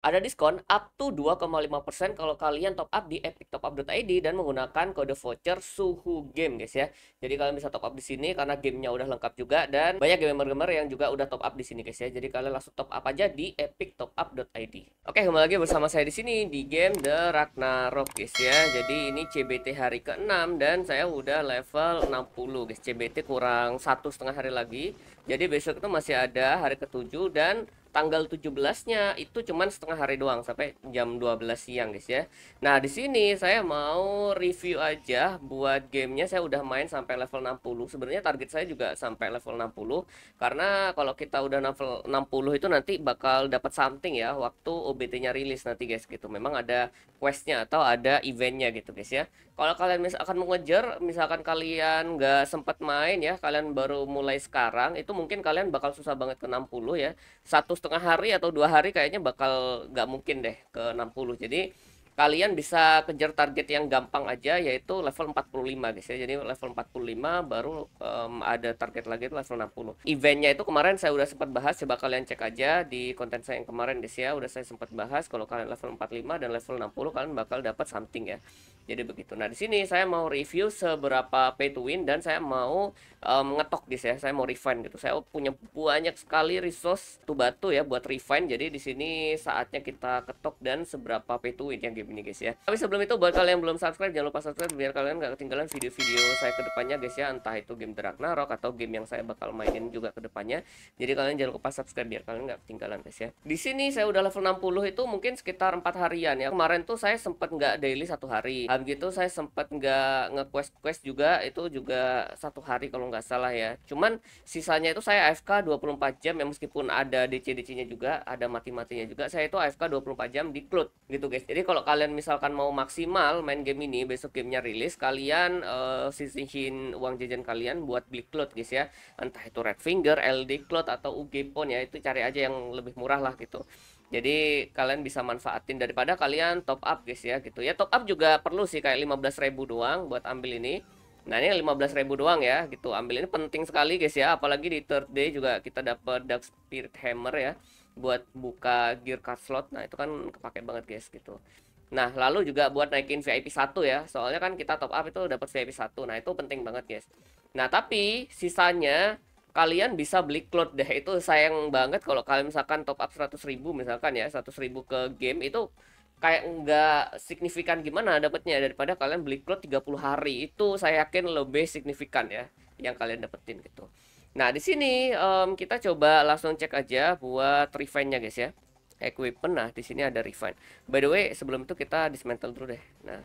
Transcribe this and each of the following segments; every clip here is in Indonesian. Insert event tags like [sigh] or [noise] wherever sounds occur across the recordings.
ada diskon up to 2,5% kalau kalian top up di Epic Top epictopup.id dan menggunakan kode voucher suhu game guys ya. Jadi kalian bisa top up di sini karena gamenya udah lengkap juga dan banyak gamer-gamer yang juga udah top up di sini guys ya. Jadi kalian langsung top up aja di Epic Top epictopup.id. Oke, kembali lagi bersama saya di sini di game The Ragnarok guys ya. Jadi ini CBT hari ke-6 dan saya udah level 60 guys. CBT kurang satu setengah hari lagi. Jadi besok itu masih ada hari ke-7 dan tanggal 17-nya itu cuman setengah hari doang sampai jam 12 siang guys ya. Nah, di sini saya mau review aja buat gamenya saya udah main sampai level 60. Sebenarnya target saya juga sampai level 60 karena kalau kita udah level 60 itu nanti bakal dapat something ya waktu OBT-nya rilis nanti guys gitu. Memang ada questnya atau ada eventnya gitu guys ya kalau kalian misalkan mengejar misalkan kalian nggak sempat main ya kalian baru mulai sekarang itu mungkin kalian bakal susah banget ke 60 ya satu setengah hari atau dua hari kayaknya bakal nggak mungkin deh ke 60 jadi kalian bisa kejar target yang gampang aja yaitu level 45 guys ya. Jadi level 45 baru um, ada target lagi itu level 60. Eventnya itu kemarin saya udah sempat bahas coba kalian cek aja di konten saya yang kemarin guys ya. Udah saya sempat bahas kalau kalian level 45 dan level 60 kalian bakal dapat something ya. Jadi begitu. Nah, di sini saya mau review seberapa pay to win dan saya mau um, ngetok guys ya. Saya mau refine gitu. Saya punya banyak sekali resource tuh batu ya buat refine. Jadi di sini saatnya kita ketok dan seberapa pay to win yang game ini guys ya tapi sebelum itu buat kalian yang belum subscribe jangan lupa subscribe biar kalian nggak ketinggalan video-video saya kedepannya guys ya entah itu game The Ragnarok atau game yang saya bakal mainin juga kedepannya jadi kalian jangan lupa subscribe biar kalian nggak ketinggalan guys ya di sini saya udah level 60 itu mungkin sekitar empat harian ya kemarin tuh saya sempet nggak daily satu hari habis itu saya sempet nggak ngequest quest juga itu juga satu hari kalau nggak salah ya cuman sisanya itu saya AFK 24 jam ya meskipun ada DC DC nya juga ada mati-matinya juga saya itu AFK 24 jam di cloud gitu guys jadi kalau kalian misalkan mau maksimal main game ini besok gamenya rilis kalian uh, sisihin uang jajan kalian buat beli cloud guys ya entah itu red finger ld cloud atau ug pon ya itu cari aja yang lebih murah lah gitu jadi kalian bisa manfaatin daripada kalian top up guys ya gitu ya top up juga perlu sih kayak 15.000 doang buat ambil ini nah ini 15.000 doang ya gitu ambil ini penting sekali guys ya apalagi di third day juga kita dapat dark spirit hammer ya buat buka gear card slot nah itu kan kepake banget guys gitu Nah, lalu juga buat naikin VIP 1 ya. Soalnya kan kita top up itu dapat VIP 1. Nah, itu penting banget, guys. Nah, tapi sisanya kalian bisa beli cloud deh. Itu sayang banget kalau kalian misalkan top up 100 ribu misalkan ya, 100 ribu ke game itu kayak nggak signifikan gimana dapatnya daripada kalian beli cloud 30 hari itu saya yakin lebih signifikan ya yang kalian dapetin gitu. Nah, di sini um, kita coba langsung cek aja buat refine-nya guys ya equipment nah di sini ada refine by the way sebelum itu kita dismantle dulu deh nah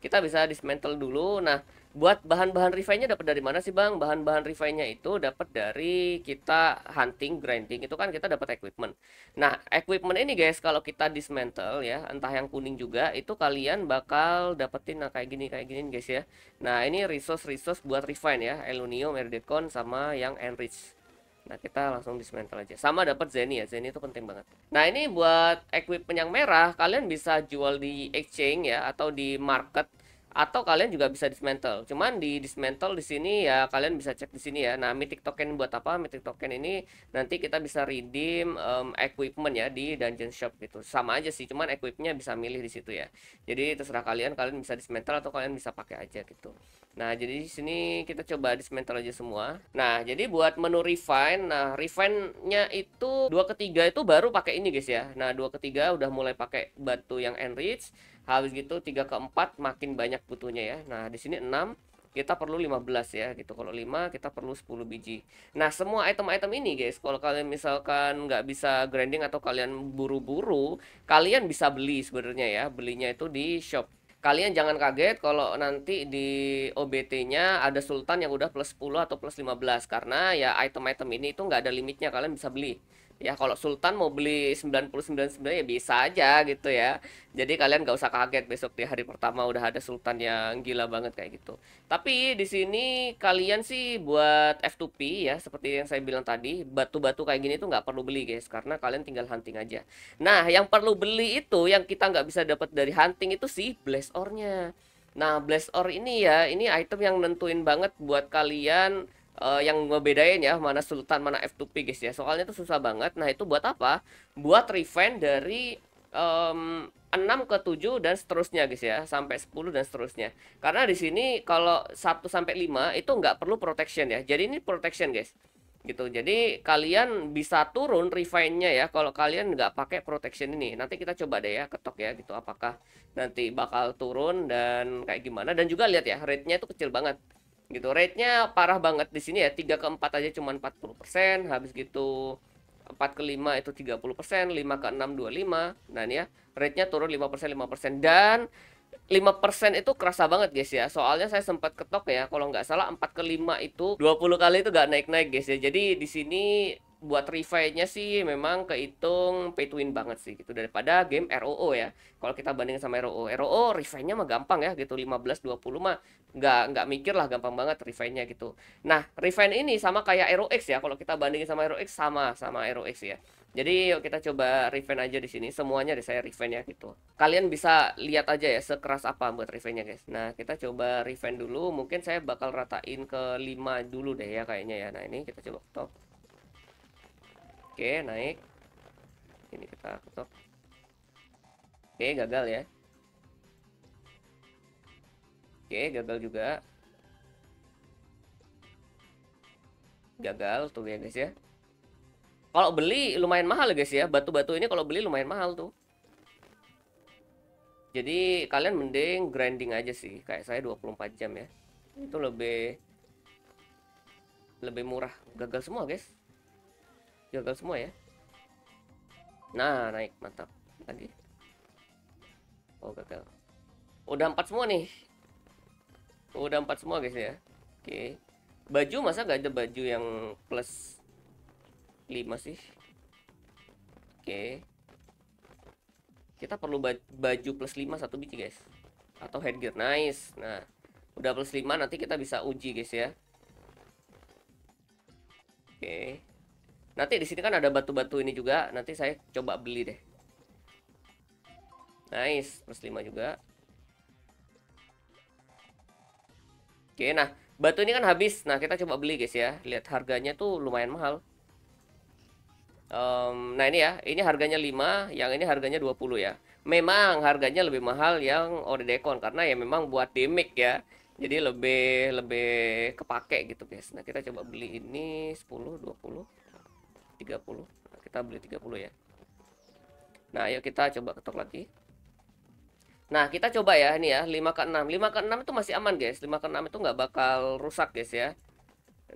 kita bisa dismantle dulu nah buat bahan-bahan refine-nya dapat dari mana sih bang bahan-bahan refine-nya itu dapat dari kita hunting grinding itu kan kita dapat equipment nah equipment ini guys kalau kita dismantle ya entah yang kuning juga itu kalian bakal dapetin nah kayak gini kayak gini guys ya nah ini resource resource buat refine ya elunium erdeton sama yang enrich Nah, kita langsung dismantle aja. Sama dapat Zenny ya. Zenny itu penting banget. Nah, ini buat equipment yang merah, kalian bisa jual di exchange ya atau di market atau kalian juga bisa dismantle. Cuman di dismantle di sini ya kalian bisa cek di sini ya. Nah, mythic token buat apa? Mythic token ini nanti kita bisa redeem um, equipment ya di dungeon shop gitu. Sama aja sih, cuman equipnya bisa milih di situ ya. Jadi terserah kalian, kalian bisa dismantle atau kalian bisa pakai aja gitu. Nah, jadi di sini kita coba dismantle aja semua. Nah, jadi buat menu refine, nah refine-nya itu dua ketiga itu baru pakai ini guys ya. Nah, dua ketiga udah mulai pakai batu yang enrich habis gitu 3 ke 4 makin banyak butuhnya ya nah di sini 6 kita perlu 15 ya gitu kalau 5 kita perlu 10 biji nah semua item-item ini guys kalau kalian misalkan nggak bisa grinding atau kalian buru-buru kalian bisa beli sebenarnya ya belinya itu di shop kalian jangan kaget kalau nanti di OBT-nya ada Sultan yang udah plus 10 atau plus 15 karena ya item-item ini itu nggak ada limitnya kalian bisa beli ya kalau Sultan mau beli sembilan ya bisa aja gitu ya jadi kalian gak usah kaget besok di hari pertama udah ada Sultan yang gila banget kayak gitu tapi di sini kalian sih buat F2P ya seperti yang saya bilang tadi batu-batu kayak gini tuh gak perlu beli guys karena kalian tinggal hunting aja nah yang perlu beli itu yang kita gak bisa dapat dari hunting itu sih bless ore-nya nah bless ore ini ya ini item yang nentuin banget buat kalian uh, yang ngebedain ya mana sultan mana F2P guys ya. Soalnya itu susah banget. Nah, itu buat apa? Buat revenge dari um, 6 ke 7 dan seterusnya guys ya, sampai 10 dan seterusnya. Karena di sini kalau 1 sampai 5 itu nggak perlu protection ya. Jadi ini protection guys. Gitu. Jadi kalian bisa turun refine-nya ya kalau kalian nggak pakai protection ini. Nanti kita coba deh ya ketok ya gitu apakah nanti bakal turun dan kayak gimana dan juga lihat ya rate-nya itu kecil banget gitu rate-nya parah banget di sini ya 3 ke 4 aja cuma 40% habis gitu 4 ke 5 itu 30% 5 ke 6 25 dan ya rate-nya turun 5% 5% dan 5% itu kerasa banget guys ya soalnya saya sempat ketok ya kalau nggak salah 4 ke 5 itu 20 kali itu nggak naik-naik guys ya jadi di sini buat refi-nya sih memang kehitung pay to win banget sih gitu daripada game ROO ya. Kalau kita bandingin sama ROO, ROO refi-nya mah gampang ya gitu 15 20 mah nggak nggak mikir lah gampang banget refi-nya gitu. Nah, refine ini sama kayak ROX ya kalau kita bandingin sama ROX sama sama ROX ya. Jadi yuk kita coba refine aja di sini. Semuanya deh saya refine ya gitu. Kalian bisa lihat aja ya sekeras apa buat refine-nya guys. Nah, kita coba refine dulu. Mungkin saya bakal ratain ke 5 dulu deh ya kayaknya ya. Nah, ini kita coba top oke naik ini kita ketok oke gagal ya oke gagal juga gagal tuh ya guys ya kalau beli lumayan mahal ya guys ya batu-batu ini kalau beli lumayan mahal tuh jadi kalian mending grinding aja sih kayak saya 24 jam ya itu lebih lebih murah gagal semua guys gagal semua ya nah naik mantap lagi oh gagal udah empat semua nih udah empat semua guys ya oke baju masa gak ada baju yang plus lima sih oke kita perlu baju plus lima satu biji guys atau headgear nice nah udah plus lima nanti kita bisa uji guys ya oke okay. Nanti di sini kan ada batu-batu ini juga. Nanti saya coba beli deh. Nice, plus 5 juga. Oke, nah batu ini kan habis. Nah kita coba beli guys ya. Lihat harganya tuh lumayan mahal. Um, nah ini ya, ini harganya 5, yang ini harganya 20 ya. Memang harganya lebih mahal yang dekon karena ya memang buat damage ya jadi lebih lebih kepake gitu guys nah kita coba beli ini 10 20 30 nah, kita beli 30 ya nah ayo kita coba ketok lagi nah kita coba ya ini ya 5 ke 6 5 ke 6 itu masih aman guys 5 ke 6 itu nggak bakal rusak guys ya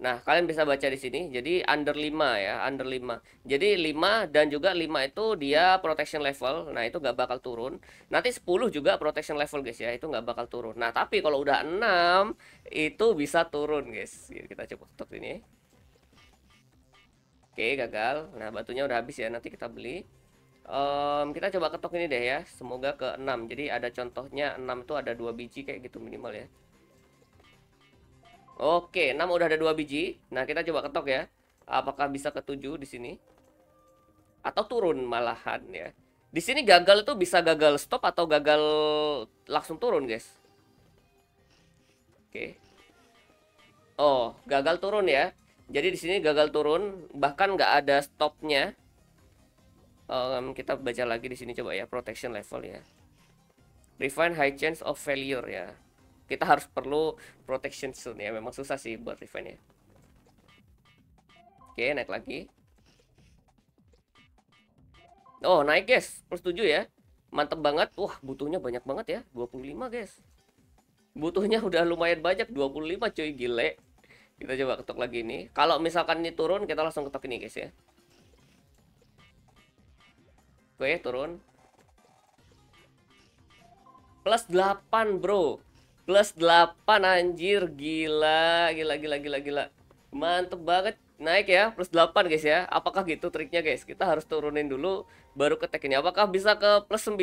Nah, kalian bisa baca di sini. Jadi under 5 ya, under 5. Jadi 5 dan juga 5 itu dia protection level. Nah, itu nggak bakal turun. Nanti 10 juga protection level guys ya, itu nggak bakal turun. Nah, tapi kalau udah 6 itu bisa turun guys. kita coba stop ini. Ya. Oke, gagal. Nah, batunya udah habis ya, nanti kita beli. Um, kita coba ketok ini deh ya, semoga ke 6. Jadi ada contohnya 6 tuh ada dua biji kayak gitu minimal ya. Oke, 6 udah ada dua biji. Nah, kita coba ketok ya. Apakah bisa ke 7 di sini? Atau turun malahan ya. Di sini gagal itu bisa gagal stop atau gagal langsung turun, guys. Oke. Oh, gagal turun ya jadi di sini gagal turun bahkan nggak ada stopnya um, kita baca lagi di sini coba ya protection level ya refine high chance of failure ya kita harus perlu protection soon ya memang susah sih buat refine ya oke naik lagi oh naik guys plus 7 ya mantep banget wah butuhnya banyak banget ya 25 guys butuhnya [laughs] udah lumayan banyak 25 Cuy gile kita coba ketok lagi ini. Kalau misalkan ini turun, kita langsung ketok ini guys ya. Oke, turun. Plus 8 bro. Plus 8 anjir. Gila, gila, gila, gila, gila. Mantep banget. Naik ya, plus 8 guys ya. Apakah gitu triknya guys? Kita harus turunin dulu, baru ketek ini. Apakah bisa ke plus 9?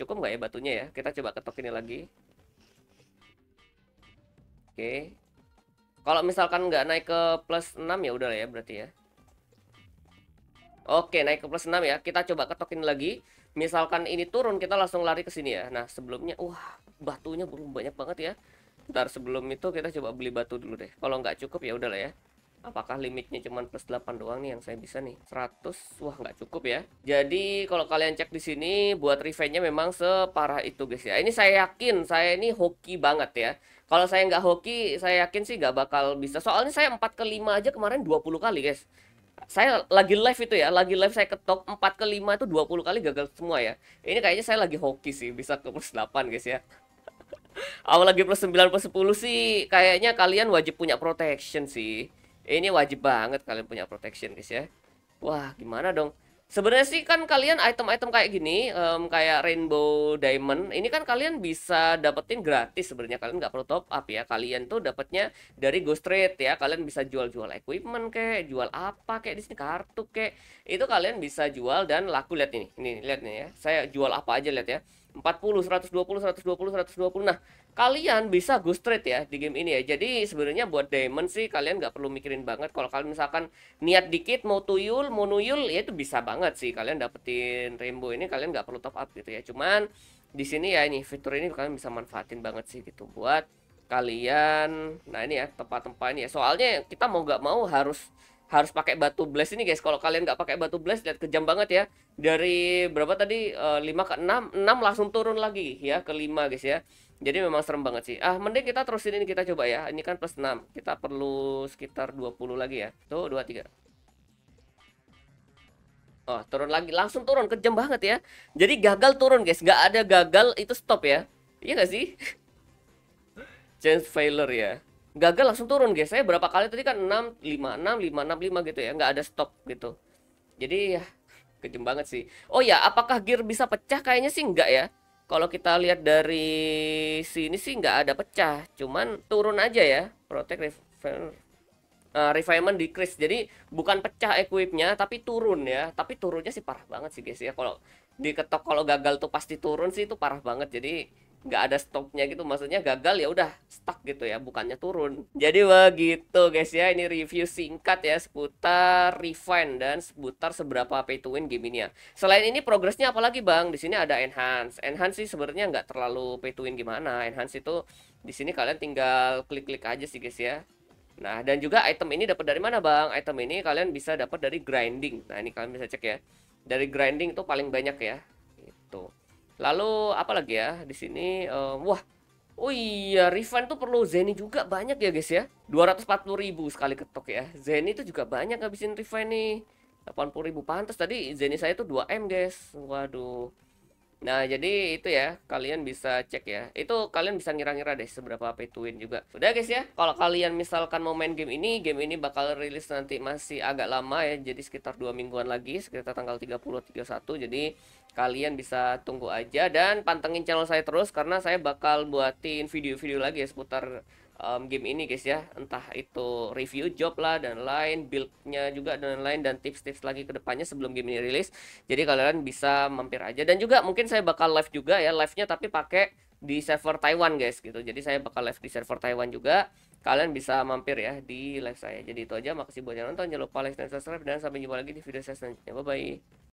Cukup nggak ya batunya ya? Kita coba ketok ini lagi. Oke. Okay. Kalau misalkan nggak naik ke plus 6 ya udah lah ya berarti ya. Oke, naik ke plus 6 ya. Kita coba ketokin lagi. Misalkan ini turun, kita langsung lari ke sini ya. Nah, sebelumnya, wah, batunya belum banyak banget ya. Ntar sebelum itu kita coba beli batu dulu deh. Kalau nggak cukup ya udah ya. Apakah limitnya cuma plus 8 doang nih yang saya bisa nih? 100, wah nggak cukup ya. Jadi kalau kalian cek di sini, buat revenge-nya memang separah itu guys ya. Ini saya yakin, saya ini hoki banget ya kalau saya nggak hoki saya yakin sih nggak bakal bisa soalnya saya empat ke 5 aja kemarin 20 kali guys saya lagi live itu ya lagi live saya ketok 4 ke 5 itu 20 kali gagal semua ya ini kayaknya saya lagi hoki sih bisa ke plus 8 guys ya [laughs] awal lagi plus 9 plus 10 sih kayaknya kalian wajib punya protection sih ini wajib banget kalian punya protection guys ya wah gimana dong Sebenarnya sih kan kalian item-item kayak gini, um, kayak Rainbow Diamond, ini kan kalian bisa dapetin gratis sebenarnya kalian nggak perlu top up ya. Kalian tuh dapetnya dari Ghost Trade ya. Kalian bisa jual-jual equipment kayak, jual apa kayak di sini kartu kayak. Itu kalian bisa jual dan laku lihat ini. Ini lihat nih ya. Saya jual apa aja lihat ya. 40, 120, 120, 120. Nah, kalian bisa go straight ya di game ini ya. Jadi sebenarnya buat diamond sih kalian nggak perlu mikirin banget. Kalau kalian misalkan niat dikit mau tuyul, mau nuyul, ya itu bisa banget sih. Kalian dapetin rainbow ini kalian nggak perlu top up gitu ya. Cuman di sini ya ini fitur ini kalian bisa manfaatin banget sih gitu buat kalian. Nah ini ya tempat-tempat ini ya. Soalnya kita mau nggak mau harus harus pakai batu blast ini guys kalau kalian nggak pakai batu blast lihat kejam banget ya dari berapa tadi e, eh, 5 ke 6 6 langsung turun lagi ya ke 5 guys ya jadi memang serem banget sih ah mending kita terusin ini kita coba ya ini kan plus 6 kita perlu sekitar 20 lagi ya tuh 23 oh turun lagi langsung turun kejam banget ya jadi gagal turun guys nggak ada gagal itu stop ya iya gak sih [laughs] chance failure ya gagal langsung turun guys saya berapa kali tadi kan 6 5 6 5 6 5 gitu ya nggak ada stop gitu jadi ya kejam banget sih oh ya apakah gear bisa pecah kayaknya sih nggak ya kalau kita lihat dari sini sih nggak ada pecah cuman turun aja ya protect ref uh, eh, refinement decrease jadi bukan pecah equipnya tapi turun ya tapi turunnya sih parah banget sih guys ya kalau diketok kalau gagal tuh pasti turun sih itu parah banget jadi nggak ada stopnya gitu maksudnya gagal ya udah stuck gitu ya bukannya turun jadi begitu guys ya ini review singkat ya seputar refine dan seputar seberapa pay to win game ini ya selain ini progresnya apalagi bang di sini ada enhance enhance sih sebenarnya nggak terlalu pay to win gimana enhance itu di sini kalian tinggal klik-klik aja sih guys ya Nah, dan juga item ini dapat dari mana, Bang? Item ini kalian bisa dapat dari grinding. Nah, ini kalian bisa cek ya. Dari grinding itu paling banyak ya. Itu. Lalu apa lagi ya di sini? Um, wah, oh iya Rivan tuh perlu Zeni juga banyak ya guys ya. 240 ribu sekali ketok ya. Zeni itu juga banyak ngabisin Rivan nih. 80 ribu pantas tadi Zeni saya tuh 2M guys. Waduh. Nah, jadi itu ya, kalian bisa cek ya. Itu kalian bisa ngira-ngira deh seberapa pay to win juga. Udah guys ya, kalau kalian misalkan mau main game ini, game ini bakal rilis nanti masih agak lama ya, jadi sekitar dua mingguan lagi, sekitar tanggal 30 31. Jadi kalian bisa tunggu aja dan pantengin channel saya terus karena saya bakal buatin video-video lagi ya seputar um, game ini guys ya entah itu review job lah dan lain buildnya juga dan lain dan tips-tips lagi kedepannya sebelum game ini rilis jadi kalian bisa mampir aja dan juga mungkin saya bakal live juga ya live nya tapi pakai di server Taiwan guys gitu jadi saya bakal live di server Taiwan juga kalian bisa mampir ya di live saya jadi itu aja makasih buat yang nonton jangan lupa like dan subscribe dan sampai jumpa lagi di video saya selanjutnya bye bye